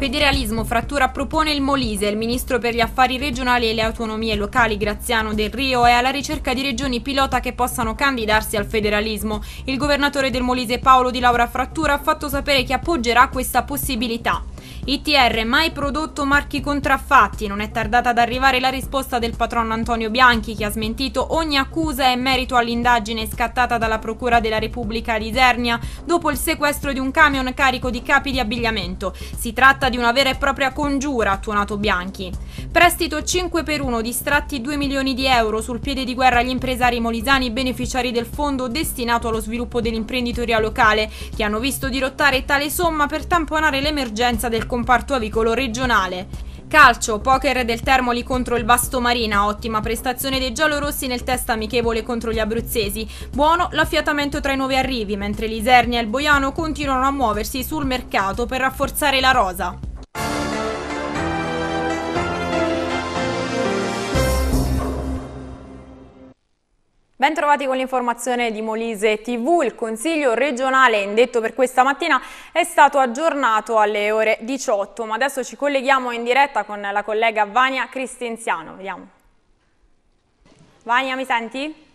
Federalismo frattura propone il Molise, il ministro per gli affari regionali e le autonomie locali Graziano Del Rio è alla ricerca di regioni pilota che possano candidarsi al federalismo. Il governatore del Molise Paolo Di Laura Frattura ha fatto sapere che appoggerà questa possibilità. ITR mai prodotto marchi contraffatti. Non è tardata ad arrivare la risposta del patron Antonio Bianchi che ha smentito ogni accusa in merito all'indagine scattata dalla Procura della Repubblica di Isernia dopo il sequestro di un camion carico di capi di abbigliamento. Si tratta di una vera e propria congiura, ha tuonato Bianchi. Prestito 5 per 1, distratti 2 milioni di euro sul piede di guerra agli impresari molisani beneficiari del fondo destinato allo sviluppo dell'imprenditoria locale, che hanno visto dirottare tale somma per tamponare l'emergenza del comune comparto avicolo regionale. Calcio, poker del Termoli contro il Vasto Marina, ottima prestazione dei giallorossi nel test amichevole contro gli abruzzesi, buono l'affiatamento tra i nuovi arrivi, mentre l'Isernia e il Boiano continuano a muoversi sul mercato per rafforzare la rosa. Bentrovati con l'informazione di Molise TV, il Consiglio regionale indetto per questa mattina è stato aggiornato alle ore 18, ma adesso ci colleghiamo in diretta con la collega Vania Cristenziano. vediamo. Vania mi senti?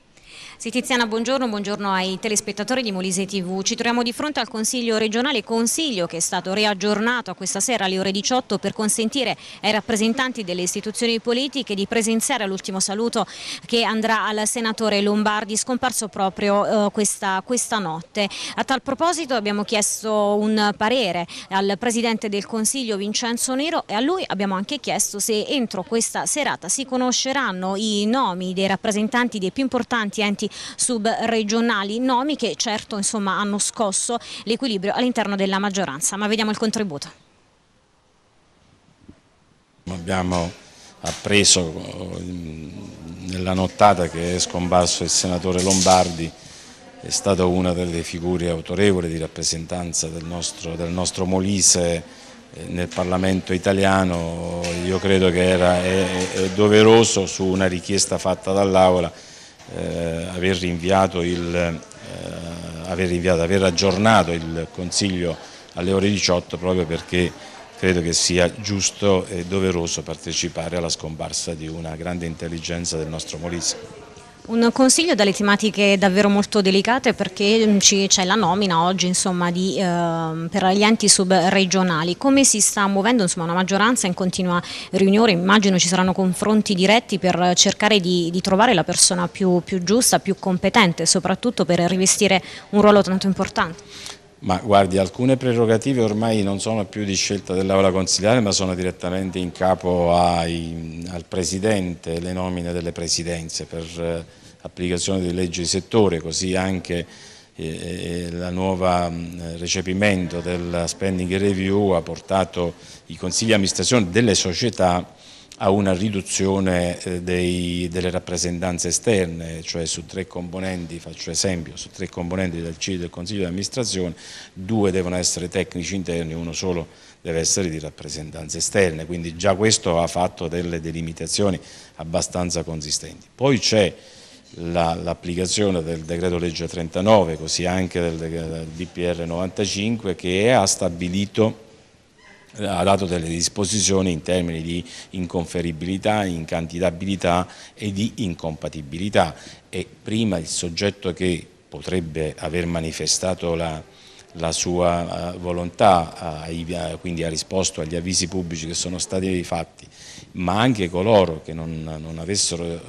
Sì, Tiziana, buongiorno, buongiorno ai telespettatori di Molise TV. Ci troviamo di fronte al Consiglio regionale Consiglio che è stato riaggiornato a questa sera alle ore 18 per consentire ai rappresentanti delle istituzioni politiche di presenziare all'ultimo saluto che andrà al senatore Lombardi scomparso proprio eh, questa, questa notte. A tal proposito abbiamo chiesto un parere al Presidente del Consiglio Vincenzo Nero e a lui abbiamo anche chiesto se entro questa serata si conosceranno i nomi dei rappresentanti dei più importanti enti subregionali, nomi che certo insomma, hanno scosso l'equilibrio all'interno della maggioranza, ma vediamo il contributo. Abbiamo appreso eh, nella nottata che è scomparso il senatore Lombardi, è stata una delle figure autorevoli di rappresentanza del nostro, del nostro Molise eh, nel Parlamento italiano, io credo che era è, è doveroso su una richiesta fatta dall'Aula eh, aver, rinviato il, eh, aver, rinviato, aver aggiornato il Consiglio alle ore 18 proprio perché credo che sia giusto e doveroso partecipare alla scomparsa di una grande intelligenza del nostro Molise. Un consiglio dalle tematiche davvero molto delicate perché mm, c'è la nomina oggi insomma, di, eh, per gli enti subregionali. Come si sta muovendo insomma, una maggioranza in continua riunione? Immagino ci saranno confronti diretti per cercare di, di trovare la persona più, più giusta, più competente, soprattutto per rivestire un ruolo tanto importante. Ma guardi, alcune prerogative ormai non sono più di scelta dell'Aula Consigliare, ma sono direttamente in capo ai, al Presidente, le nomine delle Presidenze per eh, applicazione di leggi di settore, così anche eh, eh la nuova mh, mm, recepimento della spending review ha portato i consigli di amministrazione delle società a una riduzione eh, dei, delle rappresentanze esterne, cioè su tre componenti, faccio esempio, su tre componenti del CID del Consiglio di amministrazione, due devono essere tecnici interni, uno solo deve essere di rappresentanze esterne, quindi già questo ha fatto delle delimitazioni abbastanza consistenti. Poi c'è l'applicazione la, del decreto legge 39, così anche del, del DPR 95, che ha stabilito ha dato delle disposizioni in termini di inconferibilità, incandidabilità e di incompatibilità e prima il soggetto che potrebbe aver manifestato la, la sua eh, volontà, quindi ha risposto agli avvisi pubblici che sono stati fatti, ma anche coloro che non, non avessero eh,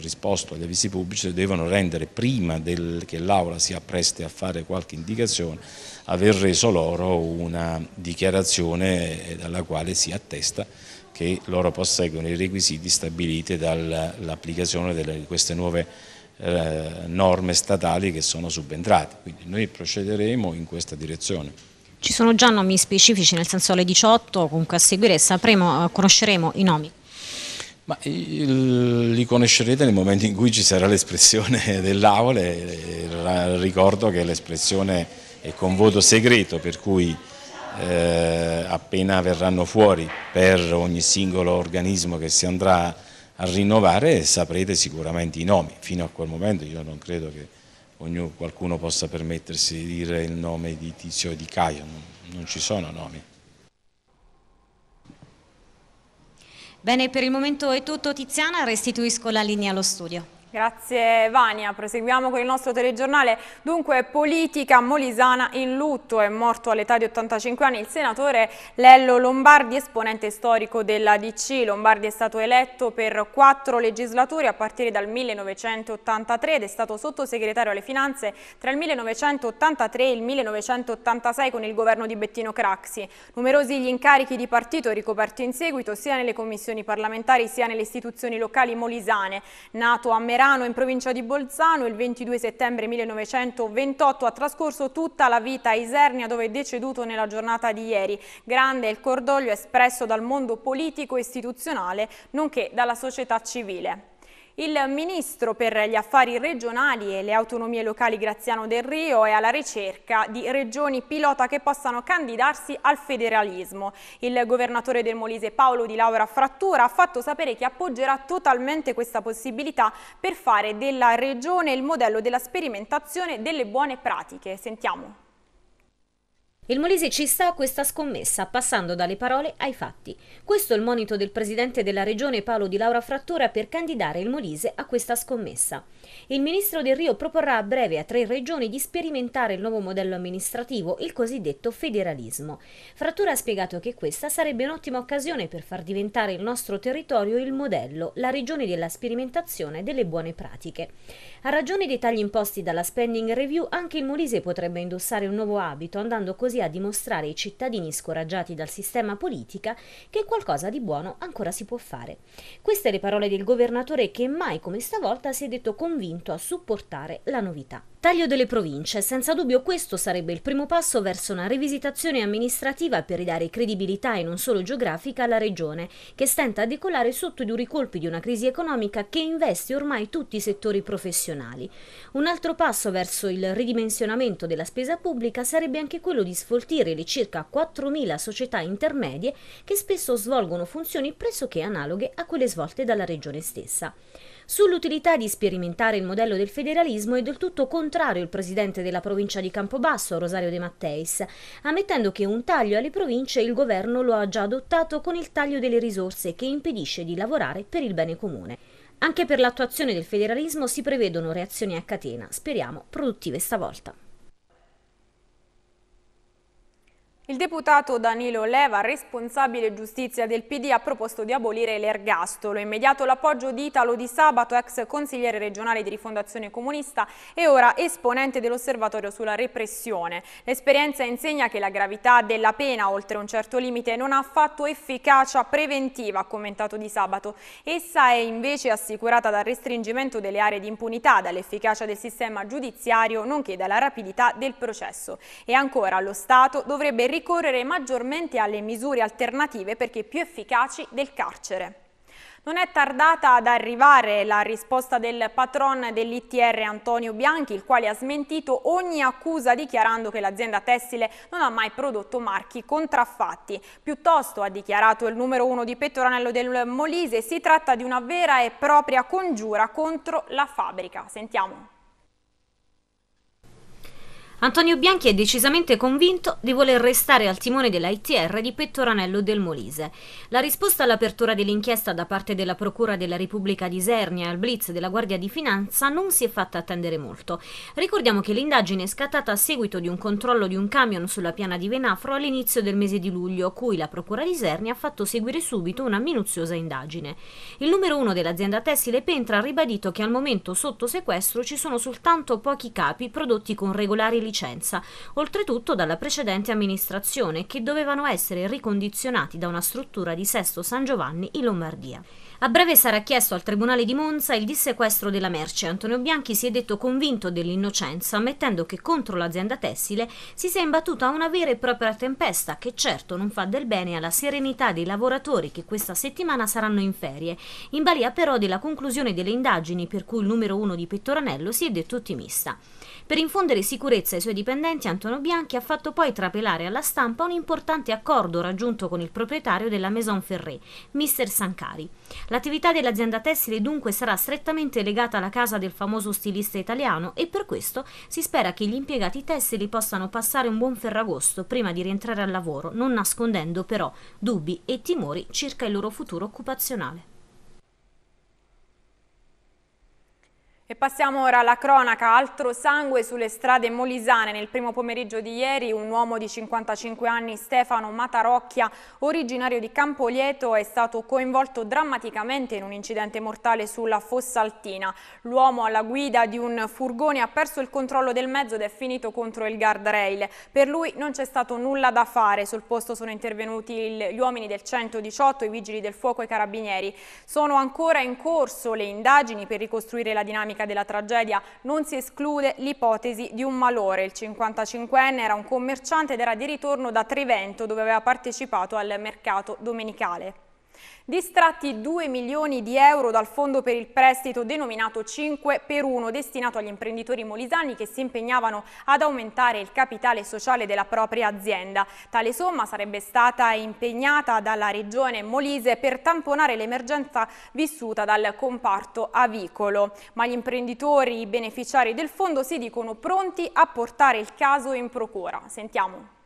risposto agli avvisi pubblici devono rendere prima del, che l'Aula si appresti a fare qualche indicazione aver reso loro una dichiarazione eh, dalla quale si attesta che loro posseggono i requisiti stabiliti dall'applicazione di queste nuove eh, norme statali che sono subentrate. Quindi noi procederemo in questa direzione. Ci sono già nomi specifici, nel senso alle 18, comunque a seguire, sapremo, eh, conosceremo i nomi. Ma li conoscerete nel momento in cui ci sarà l'espressione dell'Aula, eh, ricordo che l'espressione e con voto segreto per cui eh, appena verranno fuori per ogni singolo organismo che si andrà a rinnovare saprete sicuramente i nomi, fino a quel momento io non credo che ognuno, qualcuno possa permettersi di dire il nome di Tizio o di Caio, non, non ci sono nomi. Bene, per il momento è tutto Tiziana, restituisco la linea allo studio. Grazie Vania, proseguiamo con il nostro telegiornale. Dunque, politica molisana in lutto, è morto all'età di 85 anni il senatore Lello Lombardi, esponente storico della DC. Lombardi è stato eletto per quattro legislature a partire dal 1983 ed è stato sottosegretario alle finanze tra il 1983 e il 1986 con il governo di Bettino Craxi. Numerosi gli incarichi di partito ricoperti in seguito sia nelle commissioni parlamentari sia nelle istituzioni locali molisane. Nato a Merano Merano, in provincia di Bolzano, il 22 settembre 1928 ha trascorso tutta la vita a Isernia dove è deceduto nella giornata di ieri. Grande è il cordoglio espresso dal mondo politico e istituzionale, nonché dalla società civile. Il ministro per gli affari regionali e le autonomie locali Graziano Del Rio è alla ricerca di regioni pilota che possano candidarsi al federalismo. Il governatore del Molise Paolo Di Laura Frattura ha fatto sapere che appoggerà totalmente questa possibilità per fare della regione il modello della sperimentazione delle buone pratiche. Sentiamo. Il Molise ci sta a questa scommessa, passando dalle parole ai fatti. Questo è il monito del presidente della regione Paolo Di Laura Frattura per candidare il Molise a questa scommessa. Il ministro Del Rio proporrà a breve a tre regioni di sperimentare il nuovo modello amministrativo, il cosiddetto federalismo. Frattura ha spiegato che questa sarebbe un'ottima occasione per far diventare il nostro territorio il modello, la regione della sperimentazione delle buone pratiche. A ragione dei tagli imposti dalla spending review, anche il Molise potrebbe indossare un nuovo abito, andando così così a dimostrare ai cittadini scoraggiati dal sistema politica che qualcosa di buono ancora si può fare. Queste le parole del governatore che mai come stavolta si è detto convinto a supportare la novità. Taglio delle province. Senza dubbio questo sarebbe il primo passo verso una rivisitazione amministrativa per ridare credibilità e non solo geografica alla regione, che stenta a decolare sotto i duri colpi di una crisi economica che investe ormai tutti i settori professionali. Un altro passo verso il ridimensionamento della spesa pubblica sarebbe anche quello di sfoltire le circa 4.000 società intermedie che spesso svolgono funzioni pressoché analoghe a quelle svolte dalla regione stessa. Sull'utilità di sperimentare il modello del federalismo è del tutto contrario contrario il presidente della provincia di Campobasso, Rosario De Matteis, ammettendo che un taglio alle province il governo lo ha già adottato con il taglio delle risorse che impedisce di lavorare per il bene comune. Anche per l'attuazione del federalismo si prevedono reazioni a catena, speriamo produttive stavolta. Il deputato Danilo Leva, responsabile giustizia del PD, ha proposto di abolire l'ergastolo. Immediato l'appoggio di Italo Di Sabato, ex consigliere regionale di Rifondazione Comunista e ora esponente dell'osservatorio sulla repressione. L'esperienza insegna che la gravità della pena, oltre un certo limite, non ha affatto efficacia preventiva, ha commentato Di Sabato. Essa è invece assicurata dal restringimento delle aree di impunità, dall'efficacia del sistema giudiziario, nonché dalla rapidità del processo. E ancora, lo Stato dovrebbe riconoscere ricorrere maggiormente alle misure alternative perché più efficaci del carcere. Non è tardata ad arrivare la risposta del patron dell'ITR Antonio Bianchi, il quale ha smentito ogni accusa dichiarando che l'azienda tessile non ha mai prodotto marchi contraffatti. Piuttosto, ha dichiarato il numero uno di Pettoranello del Molise, si tratta di una vera e propria congiura contro la fabbrica. Sentiamo. Antonio Bianchi è decisamente convinto di voler restare al timone dell'ITR di Pettoranello del Molise. La risposta all'apertura dell'inchiesta da parte della Procura della Repubblica di Isernia al blitz della Guardia di Finanza non si è fatta attendere molto. Ricordiamo che l'indagine è scattata a seguito di un controllo di un camion sulla piana di Venafro all'inizio del mese di luglio, cui la Procura di Isernia ha fatto seguire subito una minuziosa indagine. Il numero uno dell'azienda tessile Pentra ha ribadito che al momento sotto sequestro ci sono soltanto pochi capi prodotti con regolari licenze licenza, oltretutto dalla precedente amministrazione, che dovevano essere ricondizionati da una struttura di Sesto San Giovanni in Lombardia. A breve sarà chiesto al Tribunale di Monza il dissequestro della merce. Antonio Bianchi si è detto convinto dell'innocenza, ammettendo che contro l'azienda tessile si sia imbattuta una vera e propria tempesta che certo non fa del bene alla serenità dei lavoratori che questa settimana saranno in ferie, in balia però della conclusione delle indagini per cui il numero uno di Pettoranello si è detto ottimista. Per infondere sicurezza ai suoi dipendenti, Antonio Bianchi ha fatto poi trapelare alla stampa un importante accordo raggiunto con il proprietario della Maison Ferré, Mr. Sancari. L'attività dell'azienda tessile dunque sarà strettamente legata alla casa del famoso stilista italiano e per questo si spera che gli impiegati tessili possano passare un buon ferragosto prima di rientrare al lavoro, non nascondendo però dubbi e timori circa il loro futuro occupazionale. E passiamo ora alla cronaca, altro sangue sulle strade molisane. Nel primo pomeriggio di ieri un uomo di 55 anni, Stefano Matarocchia, originario di Campolieto, è stato coinvolto drammaticamente in un incidente mortale sulla Fossa Altina. L'uomo alla guida di un furgone ha perso il controllo del mezzo ed è finito contro il guardrail. Per lui non c'è stato nulla da fare. Sul posto sono intervenuti gli uomini del 118, i vigili del fuoco e i carabinieri. Sono ancora in corso le indagini per ricostruire la dinamica dinamica della tragedia non si esclude l'ipotesi di un malore. Il 55enne era un commerciante ed era di ritorno da Trivento dove aveva partecipato al mercato domenicale. Distratti 2 milioni di euro dal fondo per il prestito denominato 5 per 1 destinato agli imprenditori molisani che si impegnavano ad aumentare il capitale sociale della propria azienda. Tale somma sarebbe stata impegnata dalla regione Molise per tamponare l'emergenza vissuta dal comparto avicolo, ma gli imprenditori beneficiari del fondo si dicono pronti a portare il caso in procura. Sentiamo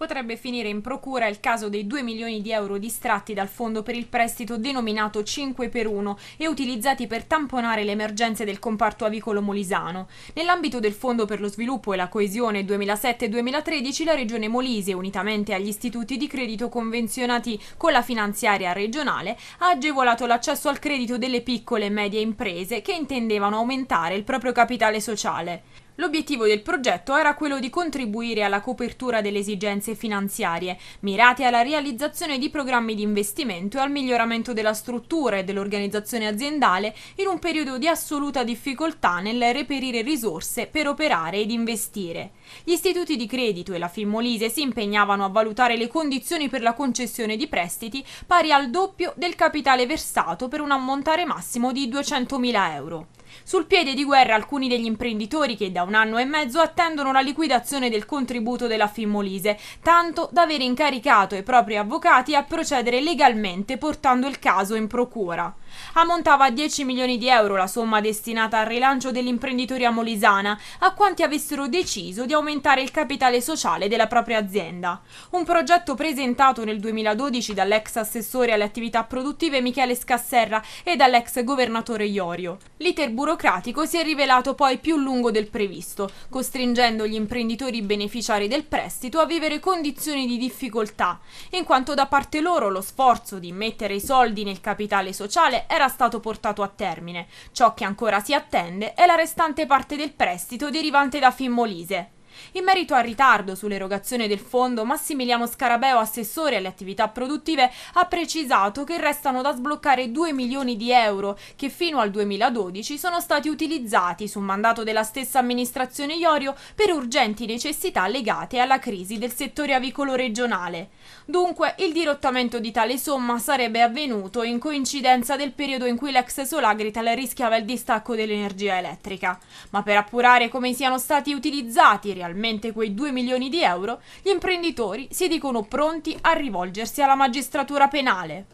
potrebbe finire in procura il caso dei 2 milioni di euro distratti dal fondo per il prestito denominato 5 per 1 e utilizzati per tamponare le emergenze del comparto avicolo molisano. Nell'ambito del Fondo per lo sviluppo e la coesione 2007-2013 la Regione Molise, unitamente agli istituti di credito convenzionati con la finanziaria regionale, ha agevolato l'accesso al credito delle piccole e medie imprese che intendevano aumentare il proprio capitale sociale. L'obiettivo del progetto era quello di contribuire alla copertura delle esigenze finanziarie, mirate alla realizzazione di programmi di investimento e al miglioramento della struttura e dell'organizzazione aziendale in un periodo di assoluta difficoltà nel reperire risorse per operare ed investire. Gli istituti di credito e la Fimmolise si impegnavano a valutare le condizioni per la concessione di prestiti pari al doppio del capitale versato per un ammontare massimo di 200.000 euro. Sul piede di guerra alcuni degli imprenditori che da un anno e mezzo attendono la liquidazione del contributo della Fimolise, tanto da aver incaricato i propri avvocati a procedere legalmente portando il caso in procura. Ammontava a 10 milioni di euro la somma destinata al rilancio dell'imprenditoria molisana a quanti avessero deciso di aumentare il capitale sociale della propria azienda. Un progetto presentato nel 2012 dall'ex assessore alle attività produttive Michele Scasserra e dall'ex governatore Iorio. L'iter burocratico burocratico si è rivelato poi più lungo del previsto, costringendo gli imprenditori beneficiari del prestito a vivere condizioni di difficoltà, in quanto da parte loro lo sforzo di mettere i soldi nel capitale sociale era stato portato a termine. Ciò che ancora si attende è la restante parte del prestito derivante da Fimmolise. In merito al ritardo sull'erogazione del fondo, Massimiliano Scarabeo, assessore alle attività produttive, ha precisato che restano da sbloccare 2 milioni di euro che fino al 2012 sono stati utilizzati su mandato della stessa amministrazione Iorio per urgenti necessità legate alla crisi del settore avicolo regionale. Dunque, il dirottamento di tale somma sarebbe avvenuto in coincidenza del periodo in cui l'ex Solagrital rischiava il distacco dell'energia elettrica. Ma per appurare come siano stati utilizzati realmente finalmente quei 2 milioni di euro, gli imprenditori si dicono pronti a rivolgersi alla magistratura penale.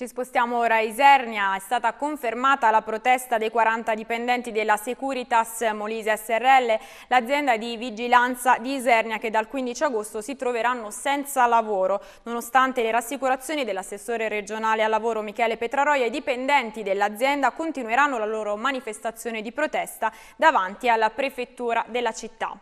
Ci spostiamo ora a Isernia, è stata confermata la protesta dei 40 dipendenti della Securitas Molise SRL, l'azienda di vigilanza di Isernia che dal 15 agosto si troveranno senza lavoro. Nonostante le rassicurazioni dell'assessore regionale al lavoro Michele Petraroia, i dipendenti dell'azienda continueranno la loro manifestazione di protesta davanti alla prefettura della città.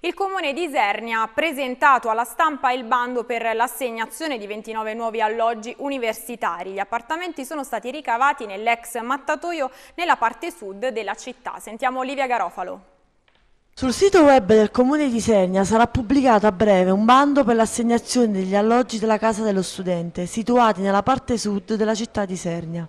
Il comune di Isernia ha presentato alla stampa il bando per l'assegnazione di 29 nuovi alloggi universitari. Gli appartamenti sono stati ricavati nell'ex mattatoio nella parte sud della città. Sentiamo Olivia Garofalo. Sul sito web del Comune di Sernia sarà pubblicato a breve un bando per l'assegnazione degli alloggi della Casa dello Studente, situati nella parte sud della città di Sernia.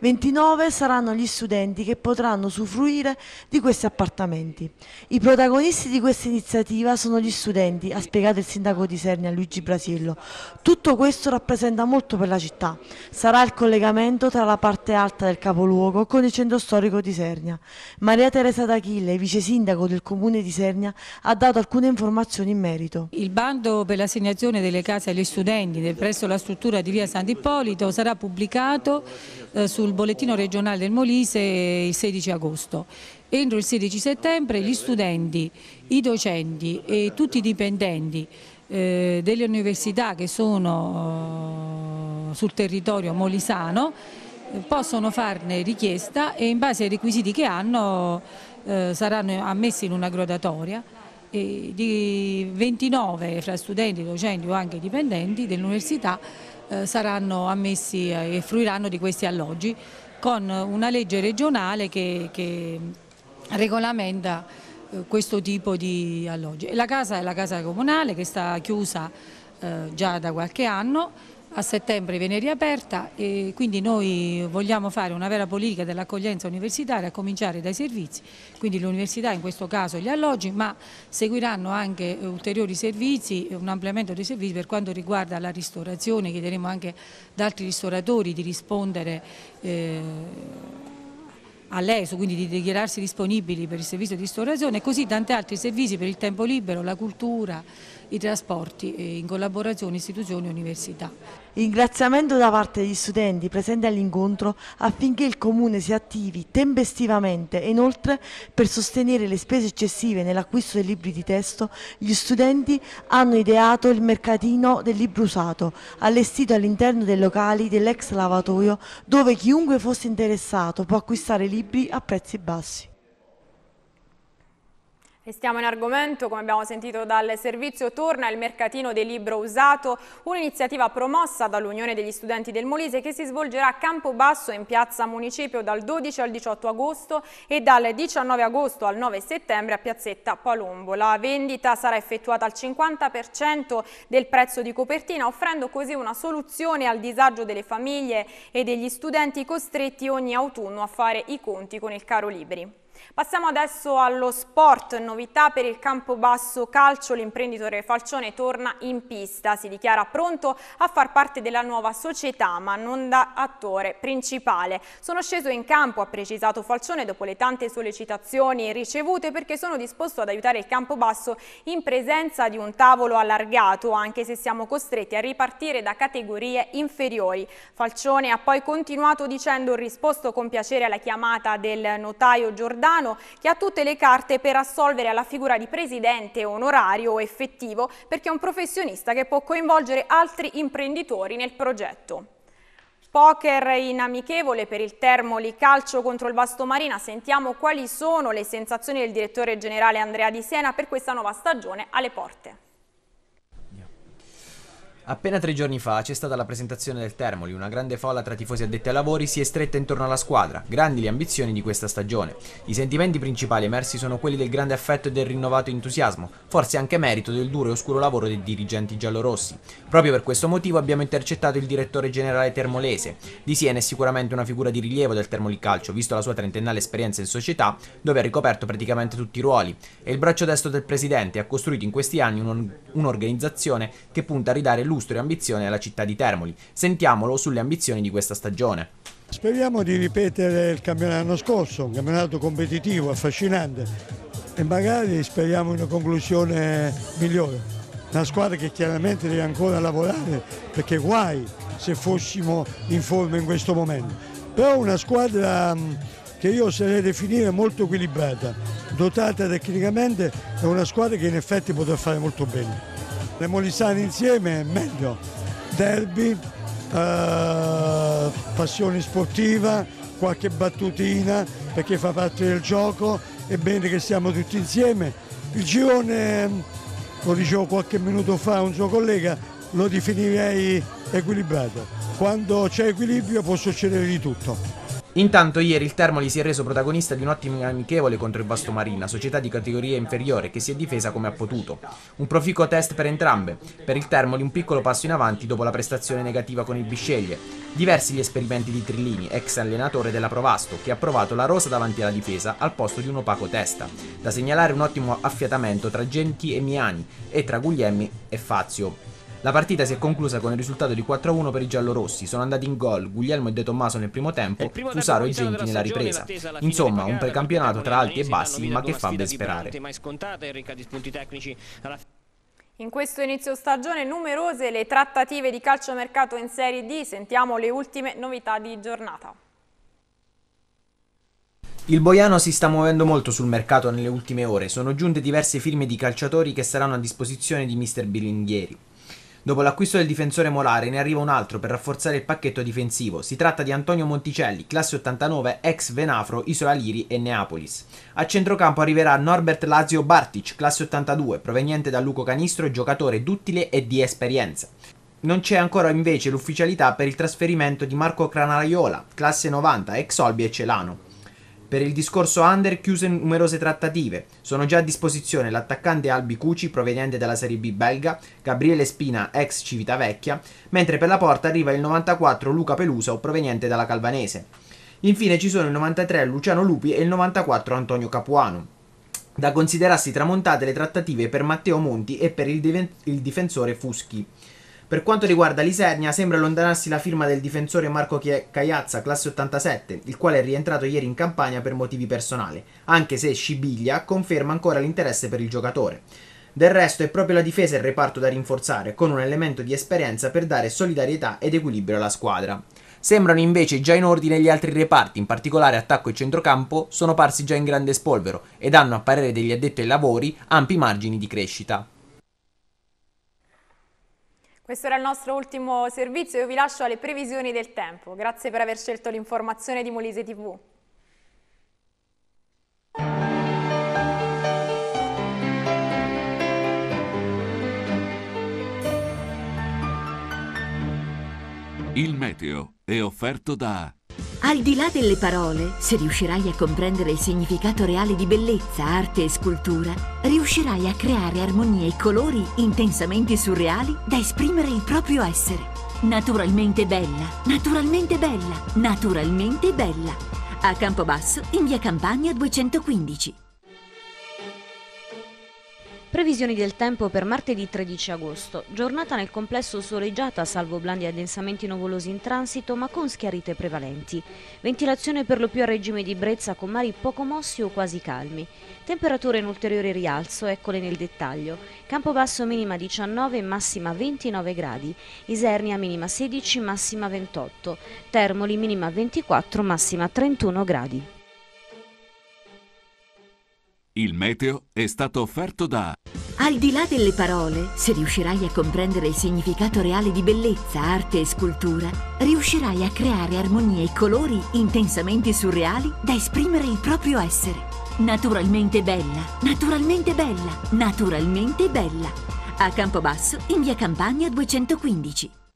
29 saranno gli studenti che potranno usufruire di questi appartamenti. I protagonisti di questa iniziativa sono gli studenti, ha spiegato il sindaco di Sernia Luigi Brasillo. Tutto questo rappresenta molto per la città. Sarà il collegamento tra la parte alta del capoluogo con il centro storico di Sernia. Maria Teresa D'Achille, vice sindaco del comune di Sernia, ha dato alcune informazioni in merito. Il bando per l'assegnazione delle case agli studenti presso la struttura di via Sant'Ippolito sarà pubblicato eh, sul sul bollettino regionale del Molise il 16 agosto. Entro il 16 settembre gli studenti, i docenti e tutti i dipendenti eh, delle università che sono eh, sul territorio molisano possono farne richiesta e in base ai requisiti che hanno eh, saranno ammessi in una gradatoria di 29 fra studenti, docenti o anche dipendenti dell'università eh, saranno ammessi eh, e fruiranno di questi alloggi con una legge regionale che, che regolamenta eh, questo tipo di alloggi. La casa è la casa comunale che sta chiusa già da qualche anno a settembre viene riaperta e quindi noi vogliamo fare una vera politica dell'accoglienza universitaria a cominciare dai servizi, quindi l'università in questo caso gli alloggi, ma seguiranno anche eh, ulteriori servizi, un ampliamento dei servizi per quanto riguarda la ristorazione, chiederemo anche ad altri ristoratori di rispondere eh, all'ESO, quindi di dichiararsi disponibili per il servizio di ristorazione e così tanti altri servizi per il tempo libero, la cultura, i trasporti in collaborazione istituzioni e università. Ringraziamento da parte degli studenti presenti all'incontro affinché il Comune si attivi tempestivamente e inoltre per sostenere le spese eccessive nell'acquisto dei libri di testo gli studenti hanno ideato il mercatino del libro usato allestito all'interno dei locali dell'ex lavatoio dove chiunque fosse interessato può acquistare libri a prezzi bassi. Restiamo in argomento, come abbiamo sentito dal servizio, torna il mercatino del libro usato, un'iniziativa promossa dall'Unione degli Studenti del Molise che si svolgerà a Campobasso in piazza Municipio dal 12 al 18 agosto e dal 19 agosto al 9 settembre a piazzetta Palombo. La vendita sarà effettuata al 50% del prezzo di copertina, offrendo così una soluzione al disagio delle famiglie e degli studenti costretti ogni autunno a fare i conti con il caro libri. Passiamo adesso allo sport, novità per il Campobasso Calcio, l'imprenditore Falcione torna in pista, si dichiara pronto a far parte della nuova società ma non da attore principale. Sono sceso in campo, ha precisato Falcione dopo le tante sollecitazioni ricevute perché sono disposto ad aiutare il Campobasso in presenza di un tavolo allargato anche se siamo costretti a ripartire da categorie inferiori. Falcione ha poi continuato dicendo risposto con piacere alla chiamata del notaio Giordano Giordano che ha tutte le carte per assolvere alla figura di presidente onorario o effettivo perché è un professionista che può coinvolgere altri imprenditori nel progetto. Poker in amichevole per il Termoli Calcio contro il Vasto Marina. Sentiamo quali sono le sensazioni del direttore generale Andrea Di Siena per questa nuova stagione alle porte. Appena tre giorni fa c'è stata la presentazione del Termoli, una grande folla tra tifosi addetti ai lavori si è stretta intorno alla squadra, grandi le ambizioni di questa stagione. I sentimenti principali emersi sono quelli del grande affetto e del rinnovato entusiasmo, forse anche merito del duro e oscuro lavoro dei dirigenti giallorossi. Proprio per questo motivo abbiamo intercettato il direttore generale termolese. Di Siena è sicuramente una figura di rilievo del Termoli Calcio, visto la sua trentennale esperienza in società, dove ha ricoperto praticamente tutti i ruoli. È il braccio destro del presidente e ha costruito in questi anni un'organizzazione che punta a ridare luce lustro e ambizione alla città di Termoli. Sentiamolo sulle ambizioni di questa stagione. Speriamo di ripetere il campionato dell'anno scorso, un campionato competitivo, affascinante e magari speriamo una conclusione migliore. Una squadra che chiaramente deve ancora lavorare perché guai se fossimo in forma in questo momento. Però una squadra mm, che io oserei definire molto equilibrata, dotata tecnicamente, è una squadra che in effetti potrà fare molto bene le Molisane insieme è meglio. Derby, eh, passione sportiva, qualche battutina perché fa parte del gioco, è bene che siamo tutti insieme. Il girone, lo dicevo qualche minuto fa a un suo collega, lo definirei equilibrato. Quando c'è equilibrio può succedere di tutto. Intanto ieri il Termoli si è reso protagonista di un'ottima amichevole contro il Bastomarina, società di categoria inferiore che si è difesa come ha potuto. Un proficuo test per entrambe, per il Termoli un piccolo passo in avanti dopo la prestazione negativa con il Bisceglie. Diversi gli esperimenti di Trillini, ex allenatore della Provasto, che ha provato la rosa davanti alla difesa al posto di un opaco testa. Da segnalare un ottimo affiatamento tra Genti e Miani e tra Guglielmi e Fazio. La partita si è conclusa con il risultato di 4-1 per i giallorossi. Sono andati in gol Guglielmo e De Tommaso nel primo tempo, primo Fusaro e Genti nella ripresa. Insomma, un precampionato tra alti e bassi, ma che fa ben sperare. In questo inizio stagione numerose le trattative di calciomercato in Serie D, sentiamo le ultime novità di giornata. Il Boiano si sta muovendo molto sul mercato nelle ultime ore, sono giunte diverse firme di calciatori che saranno a disposizione di Mr. Biringhieri. Dopo l'acquisto del difensore Molare ne arriva un altro per rafforzare il pacchetto difensivo. Si tratta di Antonio Monticelli, classe 89, ex Venafro, Isola Liri e Neapolis. A centrocampo arriverà Norbert Lazio Bartic, classe 82, proveniente da Luco Canistro, giocatore duttile e di esperienza. Non c'è ancora invece l'ufficialità per il trasferimento di Marco Cranaiola, classe 90, ex Olbi e Celano. Per il discorso under chiuse numerose trattative. Sono già a disposizione l'attaccante Albi Cucci, proveniente dalla Serie B belga, Gabriele Spina ex Civitavecchia, mentre per la porta arriva il 94 Luca Peluso proveniente dalla Calvanese. Infine ci sono il 93 Luciano Lupi e il 94 Antonio Capuano. Da considerarsi tramontate le trattative per Matteo Monti e per il, il difensore Fuschi. Per quanto riguarda l'Isernia, sembra allontanarsi la firma del difensore Marco Cagliazza, classe 87, il quale è rientrato ieri in campagna per motivi personali, anche se Scibiglia conferma ancora l'interesse per il giocatore. Del resto è proprio la difesa il reparto da rinforzare, con un elemento di esperienza per dare solidarietà ed equilibrio alla squadra. Sembrano invece già in ordine gli altri reparti, in particolare attacco e centrocampo, sono parsi già in grande spolvero ed hanno, a parere degli addetti ai lavori, ampi margini di crescita. Questo era il nostro ultimo servizio, io vi lascio alle previsioni del tempo. Grazie per aver scelto l'informazione di Molise TV. Il meteo è offerto da... Al di là delle parole, se riuscirai a comprendere il significato reale di bellezza, arte e scultura, riuscirai a creare armonie e colori intensamente surreali da esprimere il proprio essere. Naturalmente bella, naturalmente bella, naturalmente bella. A Campobasso, in via Campania 215. Previsioni del tempo per martedì 13 agosto, giornata nel complesso soleggiata salvo blandi addensamenti nuvolosi in transito ma con schiarite prevalenti. Ventilazione per lo più a regime di brezza con mari poco mossi o quasi calmi. Temperature in ulteriore rialzo, eccole nel dettaglio. Campo basso minima 19, massima 29 gradi. Isernia minima 16, massima 28. Termoli minima 24, massima 31 gradi. Il meteo è stato offerto da... Al di là delle parole, se riuscirai a comprendere il significato reale di bellezza, arte e scultura, riuscirai a creare armonie e colori intensamente surreali da esprimere il proprio essere. Naturalmente bella, naturalmente bella, naturalmente bella. A Campobasso, in via Campania 215.